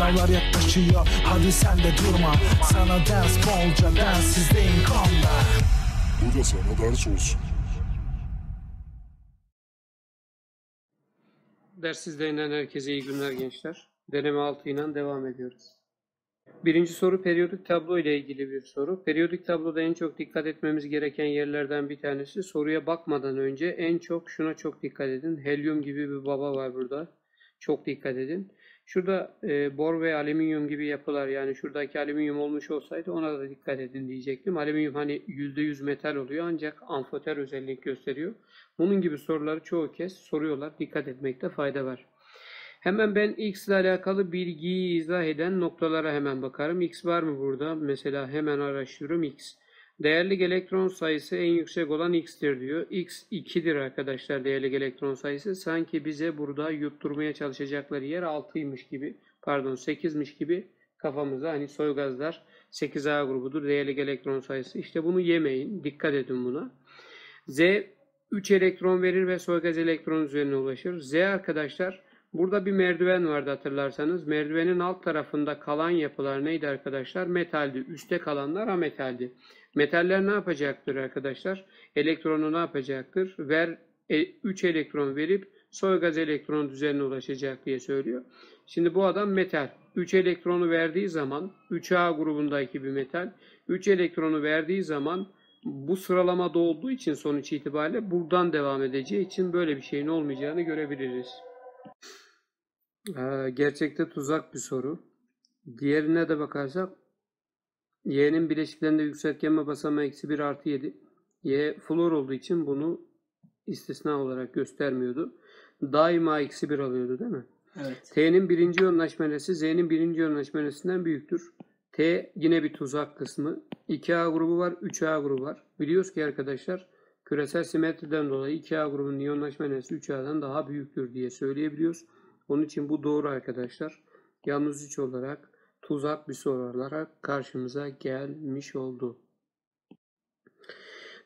Sınavlar yaklaşıyor hadi sen de durma Sana ders bolca densizdeyim kolla Bu da sana ders olsun Dersiz değinen herkese iyi günler gençler. Deneme 6 ile devam ediyoruz. Birinci soru periyodik tablo ile ilgili bir soru. Periyodik tabloda en çok dikkat etmemiz gereken yerlerden bir tanesi soruya bakmadan önce en çok şuna çok dikkat edin. Helyum gibi bir baba var burada. Çok dikkat edin. Şurada e, bor ve alüminyum gibi yapılar yani şuradaki alüminyum olmuş olsaydı ona da dikkat edin diyecektim. Alüminyum hani %100 metal oluyor ancak amfoter özellik gösteriyor. Bunun gibi soruları çoğu kez soruyorlar. Dikkat etmekte fayda var. Hemen ben X ile alakalı bilgiyi izah eden noktalara hemen bakarım. X var mı burada? Mesela hemen araştırıyorum X. Değerli elektron sayısı en yüksek olan x'tir diyor. x 2'dir arkadaşlar değerli elektron sayısı. Sanki bize burada yutturmaya çalışacakları yer 6'ymış gibi pardon 8'miş gibi kafamızda hani soygazlar 8A grubudur değerli elektron sayısı. İşte bunu yemeyin. Dikkat edin buna. Z 3 elektron verir ve soygaz elektron üzerine ulaşır. Z arkadaşlar burada bir merdiven vardı hatırlarsanız. Merdivenin alt tarafında kalan yapılar neydi arkadaşlar? Metaldi. Üste kalanlar ametaldi. metaldi. Metaller ne yapacaktır arkadaşlar? Elektronu ne yapacaktır? Ver 3 e, elektron verip soy gaz elektron düzenine ulaşacak diye söylüyor. Şimdi bu adam metal. 3 elektronu verdiği zaman 3A grubundaki bir metal 3 elektronu verdiği zaman bu sıralamada olduğu için sonuç itibariyle buradan devam edeceği için böyle bir şeyin olmayacağını görebiliriz. Ee, gerçekte tuzak bir soru. Diğerine de bakarsak Y'nin bileşiklerinde yükseltgenme basamağı eksi 1 artı 7. Y flor olduğu için bunu istisna olarak göstermiyordu. Daima eksi 1 alıyordu değil mi? Evet. T'nin birinci yoğunlaşmelesi Z'nin birinci yoğunlaşmelesinden büyüktür. T yine bir tuzak kısmı. 2A grubu var, 3A grubu var. Biliyoruz ki arkadaşlar küresel simetriden dolayı 2A grubunun yoğunlaşmelesi 3A'dan daha büyüktür diye söyleyebiliyoruz. Onun için bu doğru arkadaşlar. Yalnız 3 olarak tuzak bir soru olarak karşımıza gelmiş oldu.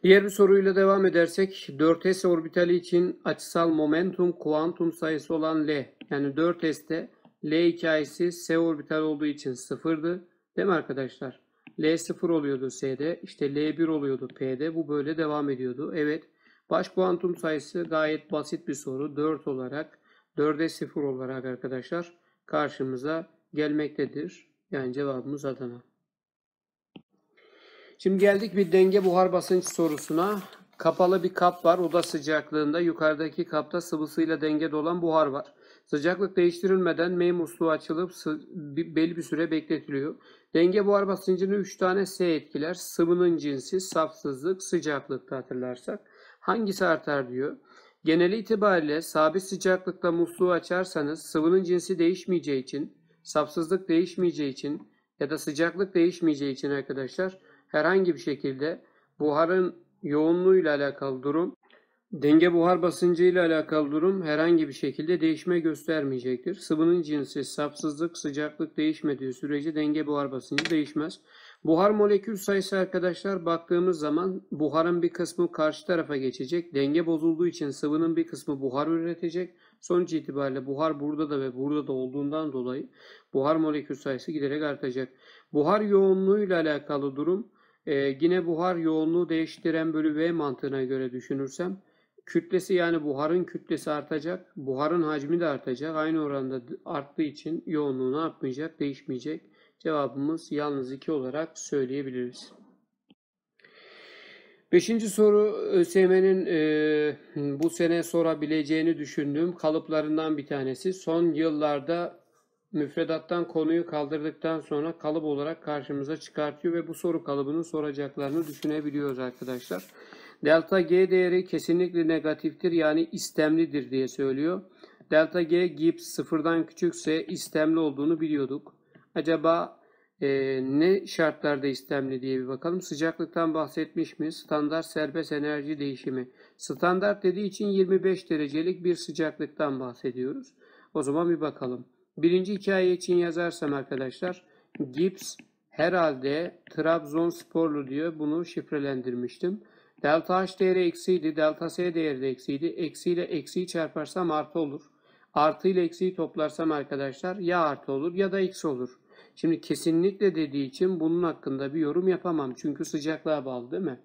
Diğer bir soruyla devam edersek 4s orbitali için açısal momentum kuantum sayısı olan L yani 4s'te L hikayesi S orbital olduğu için sıfırdı. Değil mi arkadaşlar? L sıfır oluyordu S'de. işte L bir oluyordu P'de. Bu böyle devam ediyordu. Evet. Baş kuantum sayısı gayet basit bir soru. 4 olarak 4'e sıfır olarak arkadaşlar karşımıza gelmektedir. Yani cevabımız Adana. Şimdi geldik bir denge buhar basınç sorusuna. Kapalı bir kap var. Oda sıcaklığında yukarıdaki kapta sıvısıyla dengede olan buhar var. Sıcaklık değiştirilmeden mey musluğu açılıp belli bir süre bekletiliyor. Denge buhar basıncını 3 tane S etkiler. Sıvının cinsi, safsızlık, sıcaklıkta hatırlarsak. Hangisi artar diyor. Genel itibariyle sabit sıcaklıkta musluğu açarsanız sıvının cinsi değişmeyeceği için sapsızlık değişmeyeceği için ya da sıcaklık değişmeyeceği için arkadaşlar herhangi bir şekilde buharın yoğunluğuyla alakalı durum Denge buhar basıncı ile alakalı durum herhangi bir şekilde değişme göstermeyecektir. Sıvının cinsi, sapsızlık, sıcaklık değişmediği sürece denge buhar basıncı değişmez. Buhar molekül sayısı arkadaşlar baktığımız zaman buharın bir kısmı karşı tarafa geçecek. Denge bozulduğu için sıvının bir kısmı buhar üretecek. Sonuç itibariyle buhar burada da ve burada da olduğundan dolayı buhar molekül sayısı giderek artacak. Buhar yoğunluğu ile alakalı durum e, yine buhar yoğunluğu değiştiren bölü V mantığına göre düşünürsem Kütlesi yani buharın kütlesi artacak. Buharın hacmi de artacak. Aynı oranda arttığı için yoğunluğu ne yapmayacak? Değişmeyecek. Cevabımız yalnız 2 olarak söyleyebiliriz. Beşinci soru ÖSYM'nin e, e, bu sene sorabileceğini düşündüğüm kalıplarından bir tanesi. Son yıllarda müfredattan konuyu kaldırdıktan sonra kalıp olarak karşımıza çıkartıyor ve bu soru kalıbını soracaklarını düşünebiliyoruz arkadaşlar. Delta G değeri kesinlikle negatiftir yani istemlidir diye söylüyor. Delta G Gibbs sıfırdan küçükse istemli olduğunu biliyorduk. Acaba e, ne şartlarda istemli diye bir bakalım. Sıcaklıktan bahsetmiş mi? Standart serbest enerji değişimi. Standart dediği için 25 derecelik bir sıcaklıktan bahsediyoruz. O zaman bir bakalım. Birinci hikaye için yazarsam arkadaşlar Gibbs herhalde Trabzonsporlu diyor. Bunu şifrelendirmiştim. Delta H değeri eksiydi. Delta S değeri de eksiydi. Eksi eksiyi çarparsam artı olur. Artı ile eksiyi toplarsam arkadaşlar ya artı olur ya da eksi olur. Şimdi kesinlikle dediği için bunun hakkında bir yorum yapamam. Çünkü sıcaklığa bağlı değil mi?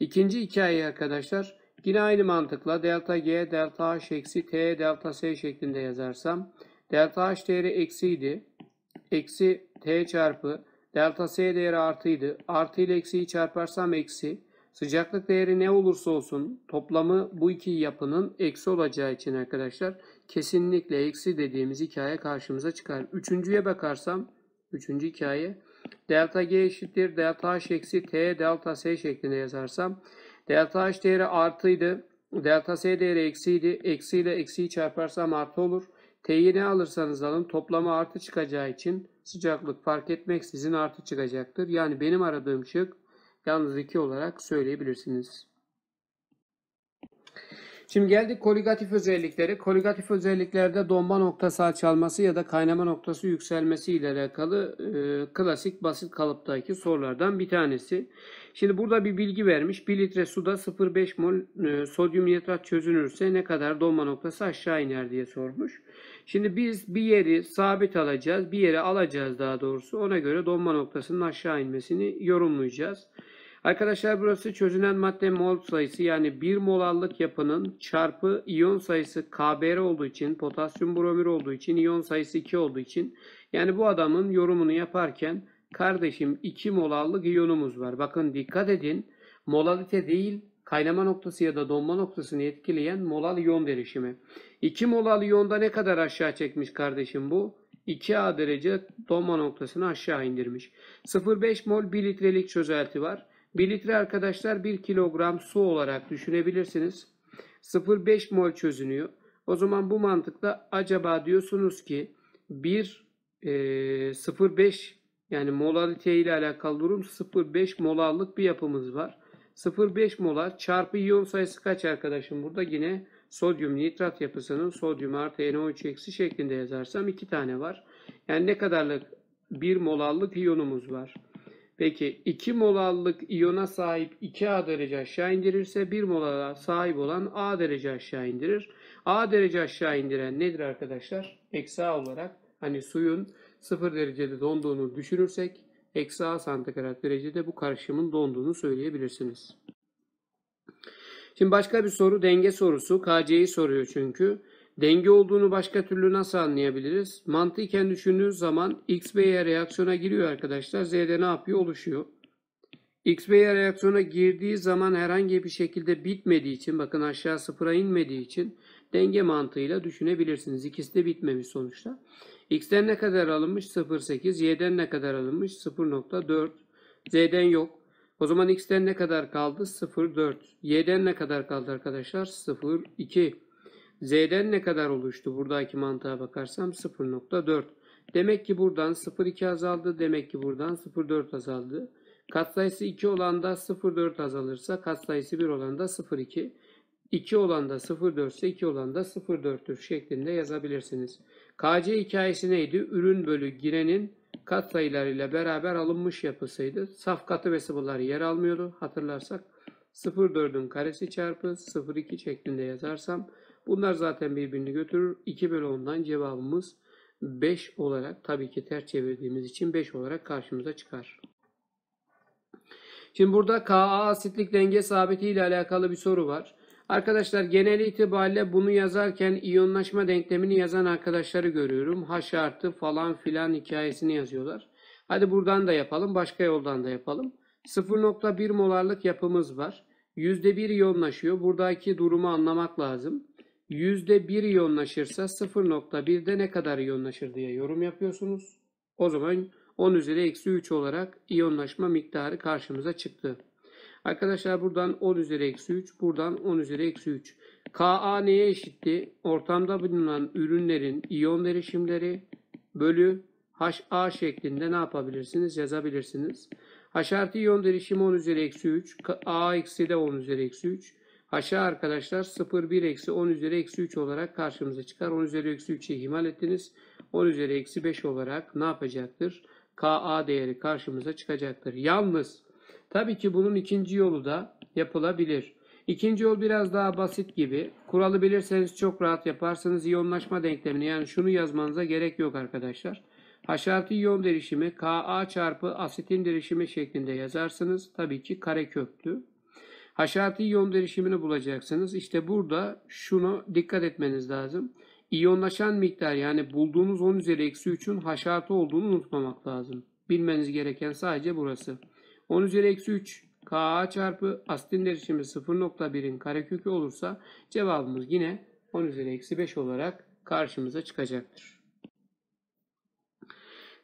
İkinci hikaye arkadaşlar yine aynı mantıkla delta G, delta H eksi T, delta S şeklinde yazarsam delta H değeri eksiydi. Eksi T çarpı delta S değeri artıydı. Artı ile eksiyi çarparsam eksi. Sıcaklık değeri ne olursa olsun toplamı bu iki yapının eksi olacağı için arkadaşlar kesinlikle eksi dediğimiz hikaye karşımıza çıkar. Üçüncüye bakarsam, üçüncü hikaye delta g eşittir delta h eksi t delta s şeklinde yazarsam delta h değeri artıydı. Delta s değeri eksiydi. Eksi ile eksiyi çarparsam artı olur. T'yi ne alırsanız alın toplamı artı çıkacağı için sıcaklık fark etmeksizin artı çıkacaktır. Yani benim aradığım şık yalnız iki olarak söyleyebilirsiniz. Şimdi geldik koligatif özellikleri. Koligatif özelliklerde donma noktası alçalması ya da kaynama noktası yükselmesi ile alakalı e, klasik basit kalıptaki sorulardan bir tanesi. Şimdi burada bir bilgi vermiş. 1 litre suda 0,5 mol e, sodyum nitrat çözünürse ne kadar donma noktası aşağı iner diye sormuş. Şimdi biz bir yeri sabit alacağız. Bir yere alacağız daha doğrusu. Ona göre donma noktasının aşağı inmesini yorumlayacağız. Arkadaşlar burası çözünen madde mol sayısı yani 1 molallık yapının çarpı iyon sayısı KBr olduğu için potasyum bromür olduğu için iyon sayısı 2 olduğu için yani bu adamın yorumunu yaparken kardeşim 2 mol iyonumuz var. Bakın dikkat edin molalite değil kaynama noktası ya da donma noktasını etkileyen molal iyon derişimi. 2 molal iyonda ne kadar aşağı çekmiş kardeşim bu? 2A derece donma noktasını aşağı indirmiş. 0,5 mol 1 litrelik çözelti var. 1 litre arkadaşlar 1 kilogram su olarak düşünebilirsiniz. 0,5 mol çözünüyor. O zaman bu mantıkla acaba diyorsunuz ki 1 e, 0,5 yani molalite ile alakalı durum 0,5 molallık bir yapımız var. 0,5 molar çarpı iyon sayısı kaç arkadaşım? Burada yine sodyum nitrat yapısının sodyum artı NO3 eksi şeklinde yazarsam 2 tane var. Yani ne kadarlık 1 molallık iyonumuz var. Peki 2 molallık iyona sahip 2A derece aşağı indirirse 1 molala sahip olan A derece aşağı indirir. A derece aşağı indiren nedir arkadaşlar? Eksi A olarak hani suyun 0 derecede donduğunu düşünürsek eksi A santigrat derecede bu karışımın donduğunu söyleyebilirsiniz. Şimdi başka bir soru denge sorusu. KC'yi soruyor çünkü. Denge olduğunu başka türlü nasıl anlayabiliriz? Mantıken düşündüğünüz zaman X ve reaksiyona giriyor arkadaşlar. Z'de ne yapıyor? Oluşuyor. X ve reaksiyona girdiği zaman herhangi bir şekilde bitmediği için bakın aşağı sıfıra inmediği için denge mantığıyla düşünebilirsiniz. İkisi de bitmemiş sonuçta. X'den ne kadar alınmış? 0.8. Y'den ne kadar alınmış? 0.4. Z'den yok. O zaman X'den ne kadar kaldı? 0.4. Y'den ne kadar kaldı arkadaşlar? 0.2. Z'den ne kadar oluştu? Buradaki mantığa bakarsam 0.4. Demek ki buradan 0.2 azaldı. Demek ki buradan 0.4 azaldı. Katsayısı 2 olan da 0.4 azalırsa katsayısı 1 olan da 0.2. 2 olan da 0.4 ise 2 olan da 0.4'tür şeklinde yazabilirsiniz. KC hikayesi neydi? Ürün bölü girenin katsayılarıyla beraber alınmış yapısıydı. Saf katı ve sıvılar yer almıyordu. Hatırlarsak 0.4'ün karesi çarpı 0.2 şeklinde yazarsam Bunlar zaten birbirini götürür. 2 bölü 10'dan cevabımız 5 olarak tabii ki ters çevirdiğimiz için 5 olarak karşımıza çıkar. Şimdi burada Ka asitlik denge sabiti ile alakalı bir soru var. Arkadaşlar genel itibariyle bunu yazarken iyonlaşma denklemini yazan arkadaşları görüyorum. H artı falan filan hikayesini yazıyorlar. Hadi buradan da yapalım. Başka yoldan da yapalım. 0.1 molarlık yapımız var. %1 iyonlaşıyor. Buradaki durumu anlamak lazım. %1 iyonlaşırsa 0.1'de ne kadar iyonlaşır diye yorum yapıyorsunuz. O zaman 10 üzeri eksi 3 olarak iyonlaşma miktarı karşımıza çıktı. Arkadaşlar buradan 10 üzeri eksi 3, buradan 10 üzeri eksi 3. Ka neye eşitti? Ortamda bulunan ürünlerin iyon derişimleri bölü HA şeklinde ne yapabilirsiniz? Yazabilirsiniz. H artı iyon derişimi 10 üzeri eksi 3. A eksi de 10 üzeri eksi 3. Aşağı arkadaşlar 0, 1 eksi 10 üzeri eksi 3 olarak karşımıza çıkar. 10 üzeri eksi 3'ü ihmal ettiniz. 10 üzeri eksi 5 olarak ne yapacaktır? KA değeri karşımıza çıkacaktır. Yalnız tabii ki bunun ikinci yolu da yapılabilir. İkinci yol biraz daha basit gibi. Kuralı bilirseniz çok rahat yaparsınız. İyonlaşma denklemini yani şunu yazmanıza gerek yok arkadaşlar. Haşartı iyon derişimi Ka çarpı asitin derişimi şeklinde yazarsınız. Tabii ki kare köklü. Haşerati iyon derişimini bulacaksınız. İşte burada şunu dikkat etmeniz lazım. İyonlaşan miktar yani bulduğunuz 10 üzeri eksi 3'ün haşeratı olduğunu unutmamak lazım. Bilmeniz gereken sadece burası. 10 üzeri eksi 3 Ka çarpı astin derişimi 0.1'in karekökü olursa cevabımız yine 10 üzeri eksi 5 olarak karşımıza çıkacaktır.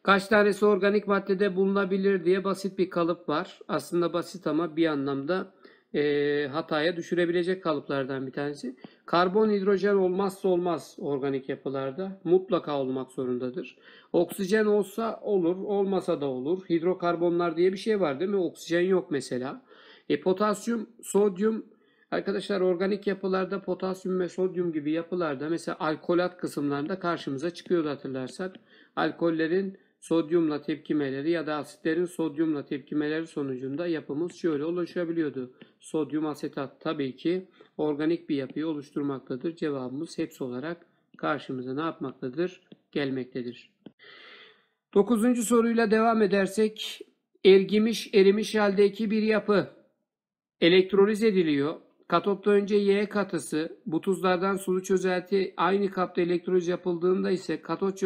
Kaç tanesi organik maddede bulunabilir diye basit bir kalıp var. Aslında basit ama bir anlamda e, hataya düşürebilecek kalıplardan bir tanesi. Karbon hidrojen olmazsa olmaz organik yapılarda. Mutlaka olmak zorundadır. Oksijen olsa olur, olmasa da olur. Hidrokarbonlar diye bir şey var değil mi? Oksijen yok mesela. E, potasyum, sodyum, Arkadaşlar organik yapılarda potasyum ve sodyum gibi yapılarda mesela alkolat kısımlarında karşımıza çıkıyordu hatırlarsak. Alkollerin sodyumla tepkimeleri ya da asitlerin sodyumla tepkimeleri sonucunda yapımız şöyle oluşabiliyordu. Sodyum asetat tabii ki organik bir yapıyı oluşturmaktadır. Cevabımız hepsi olarak karşımıza ne yapmaktadır? Gelmektedir. Dokuzuncu soruyla devam edersek ergimiş erimiş haldeki bir yapı elektroliz ediliyor. Katotta önce Y katısı bu tuzlardan sulu çözelti aynı kapta elektroliz yapıldığında ise katot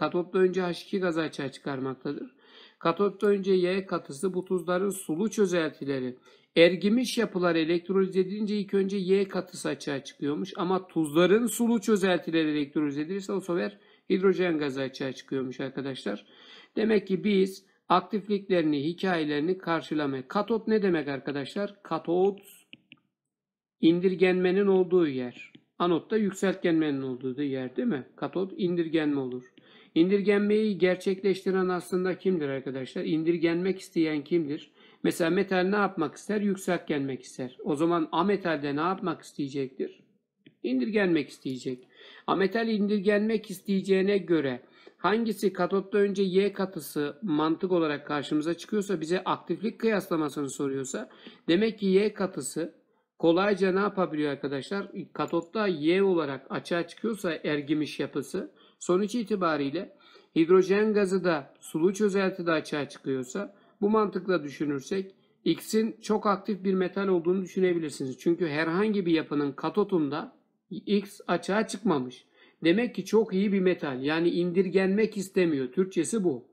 Katotta önce H2 gazı açığa çıkarmaktadır. Katotta önce Y katısı bu tuzların sulu çözeltileri Ergimiş yapılar elektroliz edilince ilk önce Y katısı açığa çıkıyormuş ama tuzların sulu çözeltileri elektroliz edilirse o sefer hidrojen gazı açığa çıkıyormuş arkadaşlar. Demek ki biz aktifliklerini, hikayelerini karşılamaya. Katot ne demek arkadaşlar? Katot indirgenmenin olduğu yer. Anot da yükseltgenmenin olduğu yer değil mi? Katot indirgenme olur. İndirgenmeyi gerçekleştiren aslında kimdir arkadaşlar? İndirgenmek isteyen kimdir? Mesela metal ne yapmak ister? Yükseltgenmek ister. O zaman ametalde ne yapmak isteyecektir? İndirgenmek isteyecek. Ametal indirgenmek isteyeceğine göre hangisi katotta önce Y katısı mantık olarak karşımıza çıkıyorsa bize aktiflik kıyaslamasını soruyorsa demek ki Y katısı kolayca ne yapabiliyor arkadaşlar? Katotta Y olarak açığa çıkıyorsa ergimiş yapısı Sonuç itibariyle hidrojen gazı da sulu çözeltide açığa çıkıyorsa bu mantıkla düşünürsek X'in çok aktif bir metal olduğunu düşünebilirsiniz. Çünkü herhangi bir yapının katotunda X açığa çıkmamış. Demek ki çok iyi bir metal. Yani indirgenmek istemiyor. Türkçesi bu.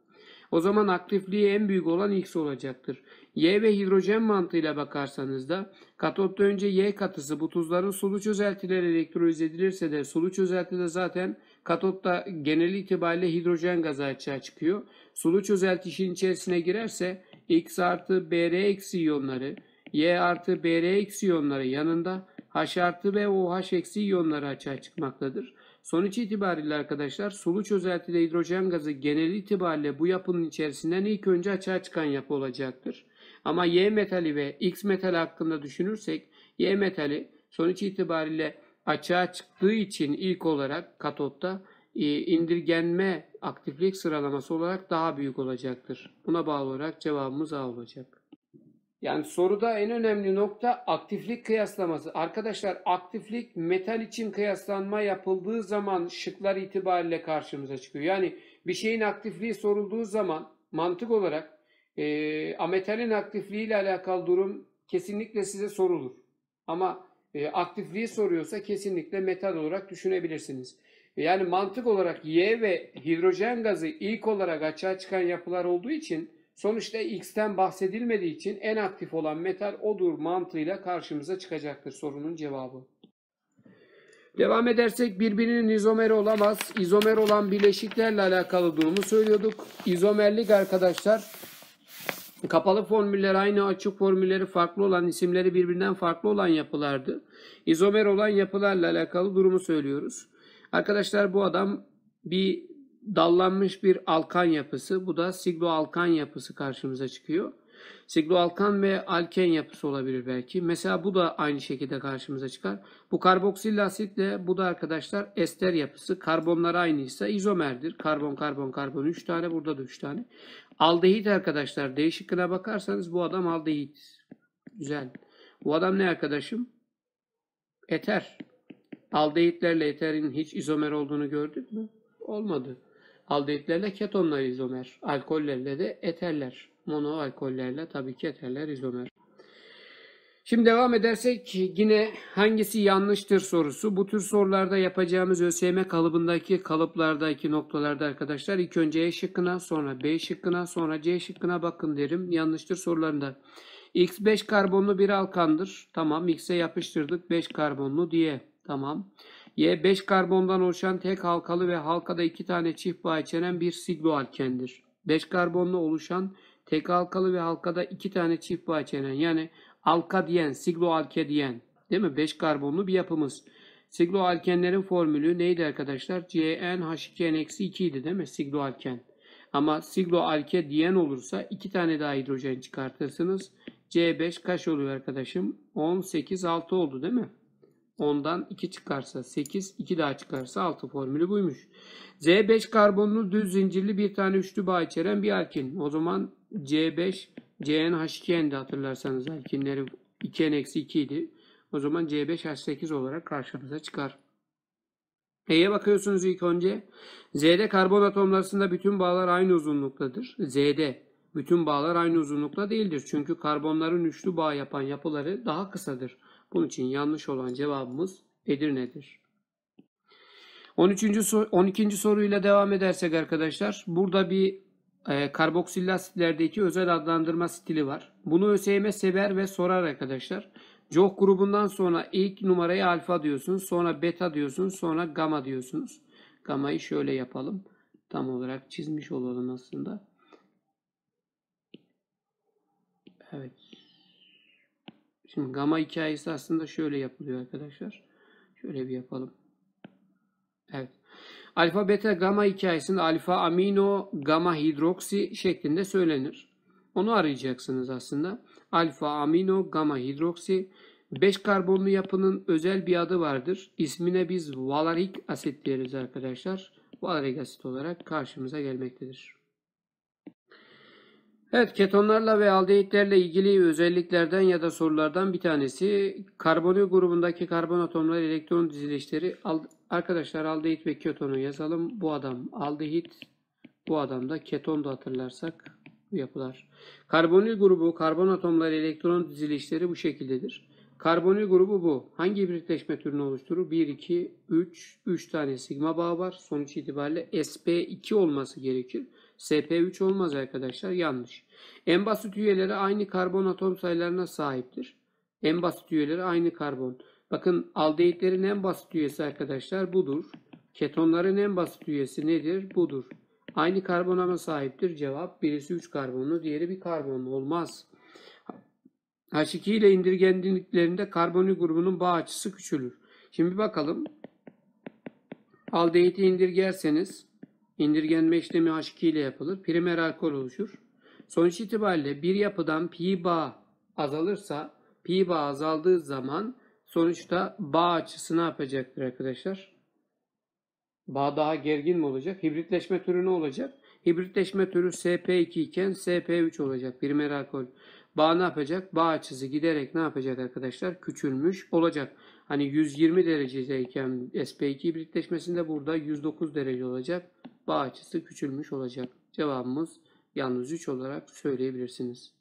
O zaman aktifliği en büyük olan X olacaktır. Y ve hidrojen mantığıyla bakarsanız da katotta önce Y katısı bu tuzların sulu çözeltileri elektroliz edilirse de sulu çözeltide zaten katotta genel itibariyle hidrojen gazı açığa çıkıyor. Sulu çözelti işin içerisine girerse X artı BR eksi iyonları, Y artı BR eksi iyonları yanında H artı ve OH eksi iyonları açığa çıkmaktadır. Sonuç itibariyle arkadaşlar sulu çözeltide hidrojen gazı genel itibariyle bu yapının içerisinden ilk önce açığa çıkan yapı olacaktır. Ama Y metali ve X metali hakkında düşünürsek Y metali sonuç itibariyle açığa çıktığı için ilk olarak katotta e, indirgenme aktiflik sıralaması olarak daha büyük olacaktır. Buna bağlı olarak cevabımız A olacak. Yani soruda en önemli nokta aktiflik kıyaslaması. Arkadaşlar aktiflik metal için kıyaslanma yapıldığı zaman şıklar itibariyle karşımıza çıkıyor. Yani bir şeyin aktifliği sorulduğu zaman mantık olarak e, ametalin aktifliği ile alakalı durum kesinlikle size sorulur. Ama e, aktifliği soruyorsa kesinlikle metal olarak düşünebilirsiniz. E, yani mantık olarak Y ve hidrojen gazı ilk olarak açığa çıkan yapılar olduğu için Sonuçta X'ten bahsedilmediği için en aktif olan metal odur mantığıyla karşımıza çıkacaktır sorunun cevabı. Devam edersek birbirinin izomeri olamaz. İzomer olan bileşiklerle alakalı durumu söylüyorduk. İzomerlik arkadaşlar Kapalı formüller aynı, açık formülleri farklı olan, isimleri birbirinden farklı olan yapılardı. İzomer olan yapılarla alakalı durumu söylüyoruz. Arkadaşlar bu adam bir dallanmış bir alkan yapısı. Bu da sigloalkan yapısı karşımıza çıkıyor. Sigloalkan ve alken yapısı olabilir belki. Mesela bu da aynı şekilde karşımıza çıkar. Bu karboksil asit de, bu da arkadaşlar ester yapısı. Karbonlar aynıysa izomerdir. Karbon, karbon, karbon 3 tane burada da 3 tane. Aldehit arkadaşlar D bakarsanız bu adam aldehit. Güzel. Bu adam ne arkadaşım? Eter. Aldehitlerle eterin hiç izomer olduğunu gördük mü? Olmadı aldehitlerle ketonlar izomer. Alkollerle de eterler. alkollerle tabii ki eterler izomer. Şimdi devam edersek yine hangisi yanlıştır sorusu. Bu tür sorularda yapacağımız ÖSYM kalıbındaki kalıplardaki noktalarda arkadaşlar ilk önce E şıkkına sonra B şıkkına sonra C şıkkına bakın derim. Yanlıştır sorularında. X5 karbonlu bir alkandır. Tamam X'e yapıştırdık 5 karbonlu diye. Tamam. Y 5 karbondan oluşan tek halkalı ve halkada iki tane çift bağ içeren bir siglo alkendir. 5 karbonlu oluşan tek halkalı ve halkada iki tane çift bağ içeren yani alkadiyen, siglo alkediyen değil mi? 5 karbonlu bir yapımız. Siglo alkenlerin formülü neydi arkadaşlar? CnH2n-2 idi değil mi? Siglo alken. Ama siglo alke diyen olursa iki tane daha hidrojen çıkartırsınız. C5 kaç oluyor arkadaşım? 18 6 oldu değil mi? 10'dan 2 çıkarsa 8, 2 daha çıkarsa 6 formülü buymuş. Z5 karbonlu düz zincirli bir tane üçlü bağ içeren bir alkin. O zaman C5, CnH2n'di hatırlarsanız alkinleri 2n-2 idi. O zaman C5H8 olarak karşımıza çıkar. E'ye bakıyorsunuz ilk önce. Z'de karbon atomlarında bütün bağlar aynı uzunluktadır. Z'de bütün bağlar aynı uzunlukta değildir. Çünkü karbonların üçlü bağ yapan yapıları daha kısadır. Bunun için yanlış olan cevabımız Edirne'dir. 13. Sor 12. soruyla devam edersek arkadaşlar burada bir e, karboksil asitlerdeki özel adlandırma stili var. Bunu ÖSYM sever ve sorar arkadaşlar. Joh grubundan sonra ilk numarayı alfa diyorsunuz, sonra beta diyorsunuz, sonra gamma diyorsunuz. Gamma'yı şöyle yapalım. Tam olarak çizmiş olalım aslında. Evet. Şimdi gama hikayesi aslında şöyle yapılıyor arkadaşlar. Şöyle bir yapalım. Evet. Alfa beta gama hikayesinde alfa amino gama hidroksi şeklinde söylenir. Onu arayacaksınız aslında. Alfa amino gama hidroksi 5 karbonlu yapının özel bir adı vardır. İsmine biz valarik asit diyoruz arkadaşlar. Valarik asit olarak karşımıza gelmektedir. Evet ketonlarla ve aldehitlerle ilgili özelliklerden ya da sorulardan bir tanesi karbonil grubundaki karbon atomları elektron dizilişleri Al, arkadaşlar aldehit ve ketonu yazalım. Bu adam aldehit bu adam da keton da hatırlarsak yapılar. Karbonil grubu karbon atomları elektron dizilişleri bu şekildedir. Karbonil grubu bu. Hangi birleşme türünü oluşturur? 1, 2, 3, 3 tane sigma bağı var. Sonuç itibariyle sp2 olması gerekir. SP3 olmaz arkadaşlar. Yanlış. En basit üyeleri aynı karbon atom sayılarına sahiptir. En basit üyeleri aynı karbon. Bakın aldehitlerin en basit üyesi arkadaşlar budur. Ketonların en basit üyesi nedir? Budur. Aynı karbona mı sahiptir. Cevap birisi 3 karbonlu, diğeri bir karbonlu olmaz. H2 ile indirgendiklerinde karboni grubunun bağ açısı küçülür. Şimdi bakalım. Aldehiti indirgerseniz Indirgenme işlemi H2 ile yapılır. Primer alkol oluşur. Sonuç itibariyle bir yapıdan pi bağ azalırsa pi bağ azaldığı zaman sonuçta bağ açısı ne yapacaktır arkadaşlar? Bağ daha gergin mi olacak? Hibritleşme türü ne olacak? Hibritleşme türü SP2 iken SP3 olacak. Primer alkol. Bağ ne yapacak? Bağ açısı giderek ne yapacak arkadaşlar? Küçülmüş olacak. Hani 120 derecedeyken SP2 hibritleşmesinde burada 109 derece olacak bağ açısı küçülmüş olacak. Cevabımız yalnız 3 olarak söyleyebilirsiniz.